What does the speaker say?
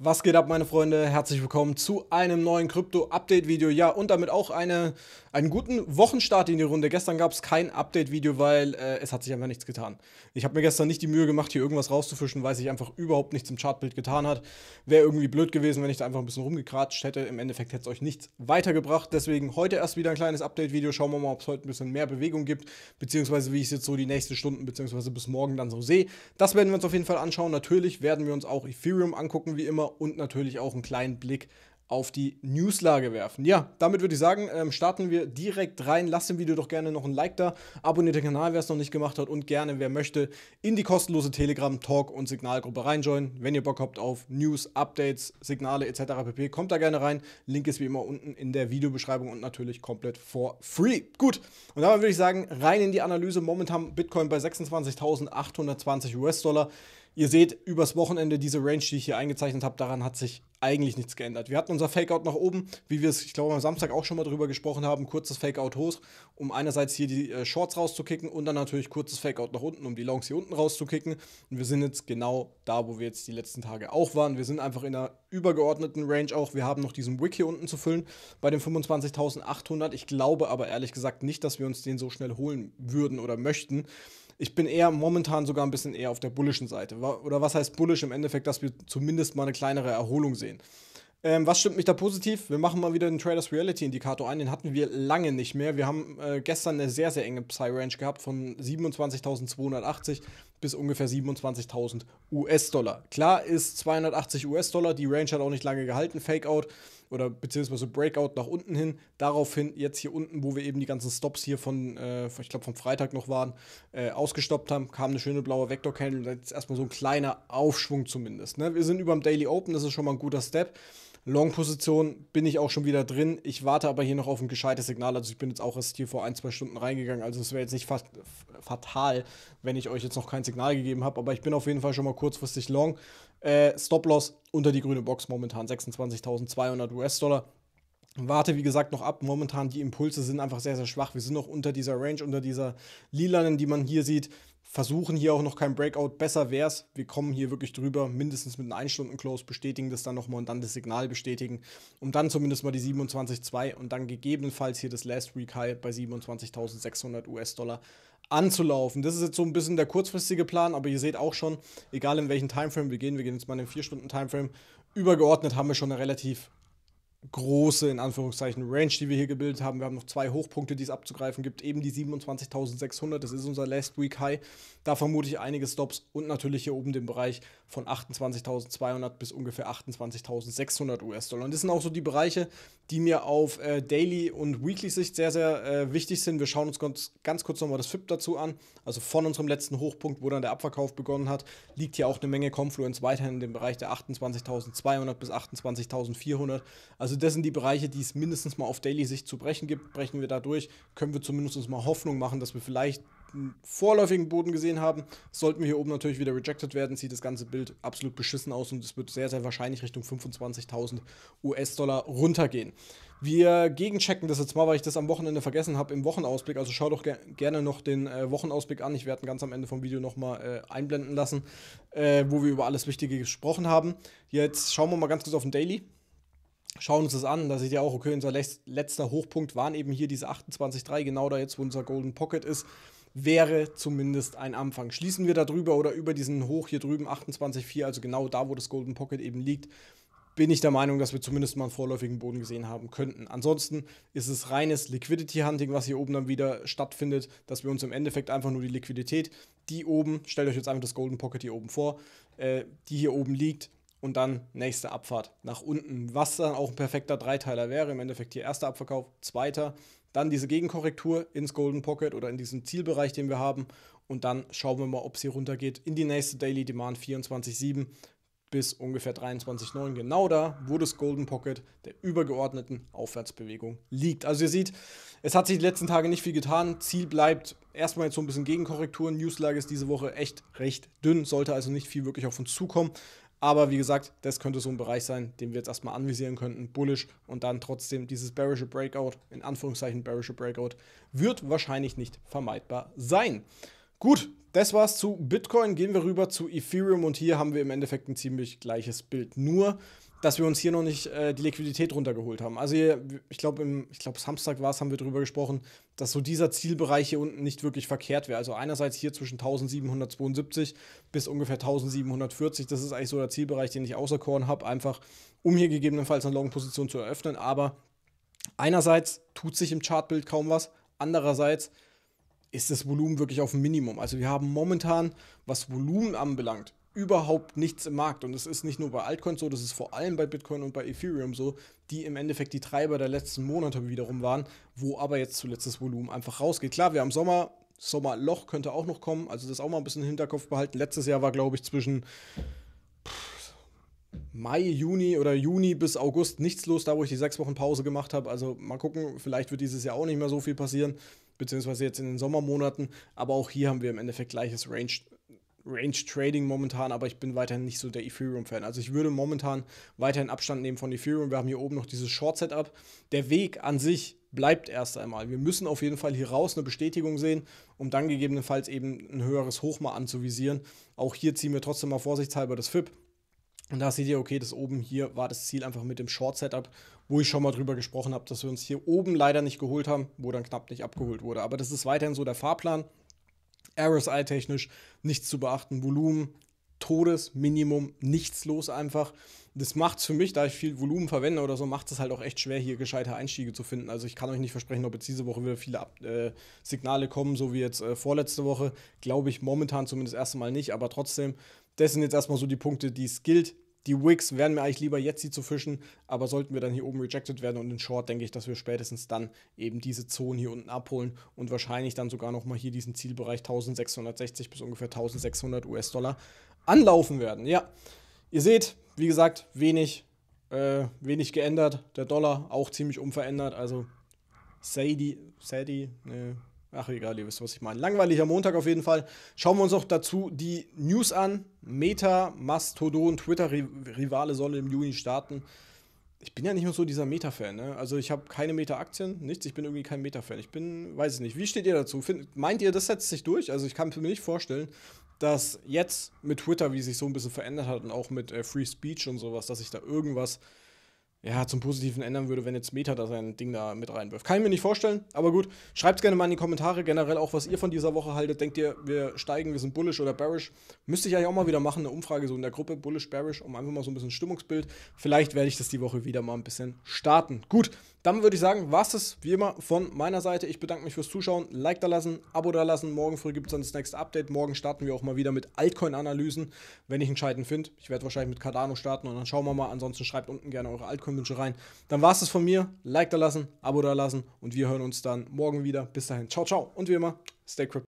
Was geht ab, meine Freunde? Herzlich willkommen zu einem neuen Krypto-Update-Video. Ja, und damit auch eine, einen guten Wochenstart in die Runde. Gestern gab es kein Update-Video, weil äh, es hat sich einfach nichts getan. Ich habe mir gestern nicht die Mühe gemacht, hier irgendwas rauszufischen, weil sich einfach überhaupt nichts im Chartbild getan hat. Wäre irgendwie blöd gewesen, wenn ich da einfach ein bisschen rumgekratscht hätte. Im Endeffekt hätte es euch nichts weitergebracht. Deswegen heute erst wieder ein kleines Update-Video. Schauen wir mal, ob es heute ein bisschen mehr Bewegung gibt, beziehungsweise wie ich es jetzt so die nächsten Stunden, beziehungsweise bis morgen dann so sehe. Das werden wir uns auf jeden Fall anschauen. Natürlich werden wir uns auch Ethereum angucken, wie immer. Thema und natürlich auch einen kleinen Blick auf die Newslage werfen. Ja, damit würde ich sagen, ähm, starten wir direkt rein. Lasst dem Video doch gerne noch ein Like da, abonniert den Kanal, wer es noch nicht gemacht hat und gerne, wer möchte, in die kostenlose Telegram, Talk und Signalgruppe reinjoinen. Wenn ihr Bock habt auf News, Updates, Signale etc. pp, kommt da gerne rein. Link ist wie immer unten in der Videobeschreibung und natürlich komplett for free. Gut, und damit würde ich sagen, rein in die Analyse. Momentan Bitcoin bei 26.820 US-Dollar. Ihr seht übers Wochenende diese Range, die ich hier eingezeichnet habe, daran hat sich eigentlich nichts geändert. Wir hatten unser Fakeout nach oben, wie wir es, ich glaube, am Samstag auch schon mal drüber gesprochen haben, kurzes Fakeout hoch, um einerseits hier die äh, Shorts rauszukicken und dann natürlich kurzes Fakeout nach unten, um die Longs hier unten rauszukicken. Und wir sind jetzt genau da, wo wir jetzt die letzten Tage auch waren. Wir sind einfach in einer übergeordneten Range auch. Wir haben noch diesen Wick hier unten zu füllen bei den 25.800. Ich glaube aber ehrlich gesagt nicht, dass wir uns den so schnell holen würden oder möchten ich bin eher momentan sogar ein bisschen eher auf der bullischen Seite. Oder was heißt bullisch im Endeffekt, dass wir zumindest mal eine kleinere Erholung sehen. Ähm, was stimmt mich da positiv? Wir machen mal wieder den Traders Reality Indikator ein. Den hatten wir lange nicht mehr. Wir haben äh, gestern eine sehr, sehr enge Psy-Range gehabt von 27.280 bis ungefähr 27.000 US-Dollar. Klar ist 280 US-Dollar, die Range hat auch nicht lange gehalten, Fakeout oder beziehungsweise Breakout nach unten hin. Daraufhin jetzt hier unten, wo wir eben die ganzen Stops hier von, äh, ich glaube, vom Freitag noch waren, äh, ausgestoppt haben, kam eine schöne blaue Vector-Candle. Jetzt erstmal so ein kleiner Aufschwung zumindest. Ne? Wir sind über dem Daily Open, das ist schon mal ein guter Step. Long-Position bin ich auch schon wieder drin. Ich warte aber hier noch auf ein gescheites Signal. Also ich bin jetzt auch erst hier vor ein, zwei Stunden reingegangen. Also es wäre jetzt nicht fat fatal, wenn ich euch jetzt noch kein Signal gegeben habe. Aber ich bin auf jeden Fall schon mal kurzfristig long. Äh, Stop-Loss unter die grüne Box momentan 26.200 US-Dollar. Warte, wie gesagt, noch ab. Momentan die Impulse sind einfach sehr, sehr schwach. Wir sind noch unter dieser Range, unter dieser lilanen, die man hier sieht versuchen hier auch noch kein Breakout. Besser wäre es, Wir kommen hier wirklich drüber, mindestens mit einem 1-Stunden-Close, bestätigen das dann nochmal und dann das Signal bestätigen, um dann zumindest mal die 27,2 und dann gegebenenfalls hier das Last Week High bei 27.600 US-Dollar anzulaufen. Das ist jetzt so ein bisschen der kurzfristige Plan, aber ihr seht auch schon, egal in welchen Timeframe wir gehen, wir gehen jetzt mal in den 4-Stunden-Timeframe, übergeordnet haben wir schon eine relativ große, in Anführungszeichen, Range, die wir hier gebildet haben. Wir haben noch zwei Hochpunkte, die es abzugreifen gibt. Eben die 27.600, das ist unser Last Week High. Da vermute ich einige Stops und natürlich hier oben den Bereich von 28.200 bis ungefähr 28.600 US-Dollar. Und das sind auch so die Bereiche, die mir auf äh, Daily- und Weekly-Sicht sehr, sehr äh, wichtig sind. Wir schauen uns ganz, ganz kurz nochmal das FIP dazu an. Also von unserem letzten Hochpunkt, wo dann der Abverkauf begonnen hat, liegt hier auch eine Menge Confluence weiterhin in dem Bereich der 28.200 bis 28.400. Also das sind die Bereiche, die es mindestens mal auf Daily-Sicht zu brechen gibt. Brechen wir da durch, können wir zumindest mal Hoffnung machen, dass wir vielleicht vorläufigen Boden gesehen haben. Sollten wir hier oben natürlich wieder rejected werden, sieht das ganze Bild absolut beschissen aus und es wird sehr, sehr wahrscheinlich Richtung 25.000 US-Dollar runtergehen. Wir gegenchecken das jetzt mal, weil ich das am Wochenende vergessen habe im Wochenausblick. Also schau doch ger gerne noch den äh, Wochenausblick an. Ich werde ihn ganz am Ende vom Video nochmal äh, einblenden lassen, äh, wo wir über alles Wichtige gesprochen haben. Jetzt schauen wir mal ganz kurz auf den Daily schauen uns das an. Da seht ihr auch, okay, unser letzter Hochpunkt waren eben hier diese 28,3, genau da jetzt, wo unser Golden Pocket ist wäre zumindest ein Anfang. Schließen wir darüber oder über diesen Hoch hier drüben, 28,4, also genau da, wo das Golden Pocket eben liegt, bin ich der Meinung, dass wir zumindest mal einen vorläufigen Boden gesehen haben könnten. Ansonsten ist es reines Liquidity-Hunting, was hier oben dann wieder stattfindet, dass wir uns im Endeffekt einfach nur die Liquidität, die oben, stellt euch jetzt einfach das Golden Pocket hier oben vor, äh, die hier oben liegt, und dann nächste Abfahrt nach unten, was dann auch ein perfekter Dreiteiler wäre. Im Endeffekt hier erster Abverkauf, zweiter, dann diese Gegenkorrektur ins Golden Pocket oder in diesen Zielbereich, den wir haben. Und dann schauen wir mal, ob es hier runtergeht in die nächste Daily Demand 24,7 bis ungefähr 23,9. Genau da, wo das Golden Pocket der übergeordneten Aufwärtsbewegung liegt. Also ihr seht, es hat sich die letzten Tage nicht viel getan. Ziel bleibt erstmal jetzt so ein bisschen Gegenkorrekturen. Newslage ist diese Woche echt recht dünn, sollte also nicht viel wirklich auf uns zukommen. Aber wie gesagt, das könnte so ein Bereich sein, den wir jetzt erstmal anvisieren könnten, bullish und dann trotzdem dieses bearische Breakout, in Anführungszeichen bearische Breakout, wird wahrscheinlich nicht vermeidbar sein. Gut, das war's zu Bitcoin. Gehen wir rüber zu Ethereum und hier haben wir im Endeffekt ein ziemlich gleiches Bild. Nur dass wir uns hier noch nicht äh, die Liquidität runtergeholt haben. Also hier, ich glaube, ich glaube, Samstag war es, haben wir darüber gesprochen, dass so dieser Zielbereich hier unten nicht wirklich verkehrt wäre. Also einerseits hier zwischen 1772 bis ungefähr 1740, das ist eigentlich so der Zielbereich, den ich auserkoren habe, einfach um hier gegebenenfalls eine Long-Position zu eröffnen. Aber einerseits tut sich im Chartbild kaum was, andererseits ist das Volumen wirklich auf dem Minimum. Also wir haben momentan, was Volumen anbelangt, überhaupt nichts im Markt. Und es ist nicht nur bei Altcoins so, das ist vor allem bei Bitcoin und bei Ethereum so, die im Endeffekt die Treiber der letzten Monate wiederum waren, wo aber jetzt zuletzt das Volumen einfach rausgeht. Klar, wir haben Sommer, Sommerloch könnte auch noch kommen, also das auch mal ein bisschen im Hinterkopf behalten. Letztes Jahr war, glaube ich, zwischen Mai, Juni oder Juni bis August nichts los, da wo ich die sechs Wochen Pause gemacht habe. Also mal gucken, vielleicht wird dieses Jahr auch nicht mehr so viel passieren, beziehungsweise jetzt in den Sommermonaten. Aber auch hier haben wir im Endeffekt gleiches Range Range Trading momentan, aber ich bin weiterhin nicht so der Ethereum-Fan. Also ich würde momentan weiterhin Abstand nehmen von Ethereum. Wir haben hier oben noch dieses Short-Setup. Der Weg an sich bleibt erst einmal. Wir müssen auf jeden Fall hier raus eine Bestätigung sehen, um dann gegebenenfalls eben ein höheres Hoch mal anzuvisieren. Auch hier ziehen wir trotzdem mal vorsichtshalber das FIP. Und da seht ihr, okay, das oben hier war das Ziel einfach mit dem Short-Setup, wo ich schon mal drüber gesprochen habe, dass wir uns hier oben leider nicht geholt haben, wo dann knapp nicht abgeholt wurde. Aber das ist weiterhin so der Fahrplan. RSI-technisch nichts zu beachten. Volumen, Todes, Minimum, nichts los einfach. Das macht es für mich, da ich viel Volumen verwende oder so, macht es halt auch echt schwer, hier gescheite Einstiege zu finden. Also ich kann euch nicht versprechen, ob jetzt diese Woche wieder viele Ab äh, Signale kommen, so wie jetzt äh, vorletzte Woche. Glaube ich momentan zumindest erstmal nicht, aber trotzdem, das sind jetzt erstmal so die Punkte, die es gilt die Wicks wären mir eigentlich lieber jetzt sie zu fischen, aber sollten wir dann hier oben rejected werden und in Short denke ich, dass wir spätestens dann eben diese Zone hier unten abholen und wahrscheinlich dann sogar nochmal hier diesen Zielbereich 1660 bis ungefähr 1600 US-Dollar anlaufen werden. Ja, ihr seht, wie gesagt, wenig, äh, wenig geändert, der Dollar auch ziemlich unverändert, also Sadie, Sadie, ne, Ach egal, ihr wisst, was ich meine. Langweiliger Montag auf jeden Fall. Schauen wir uns noch dazu die News an. Meta, Mastodon, Twitter-Rivale sollen im Juni starten. Ich bin ja nicht nur so dieser Meta-Fan. Ne? Also ich habe keine Meta-Aktien, nichts. Ich bin irgendwie kein Meta-Fan. Ich bin, weiß ich nicht. Wie steht ihr dazu? Find, meint ihr, das setzt sich durch? Also ich kann mir nicht vorstellen, dass jetzt mit Twitter, wie sich so ein bisschen verändert hat und auch mit äh, Free Speech und sowas, dass sich da irgendwas äh, ja, zum Positiven ändern würde, wenn jetzt Meta da sein Ding da mit reinwirft. Kann ich mir nicht vorstellen, aber gut, schreibt gerne mal in die Kommentare generell auch, was ihr von dieser Woche haltet. Denkt ihr, wir steigen, wir sind bullish oder bearish? Müsste ich eigentlich auch mal wieder machen, eine Umfrage so in der Gruppe, bullish, bearish, um einfach mal so ein bisschen Stimmungsbild. Vielleicht werde ich das die Woche wieder mal ein bisschen starten. Gut, dann würde ich sagen, war es wie immer von meiner Seite. Ich bedanke mich fürs Zuschauen. Like da lassen, Abo da lassen. Morgen früh gibt es dann das nächste Update. Morgen starten wir auch mal wieder mit Altcoin-Analysen, wenn ich einen Scheiden finde. Ich werde wahrscheinlich mit Cardano starten und dann schauen wir mal. Ansonsten schreibt unten gerne eure Altcoin-Wünsche rein. Dann war es das von mir. Like da lassen, Abo da lassen und wir hören uns dann morgen wieder. Bis dahin. Ciao, ciao und wie immer, stay crypto.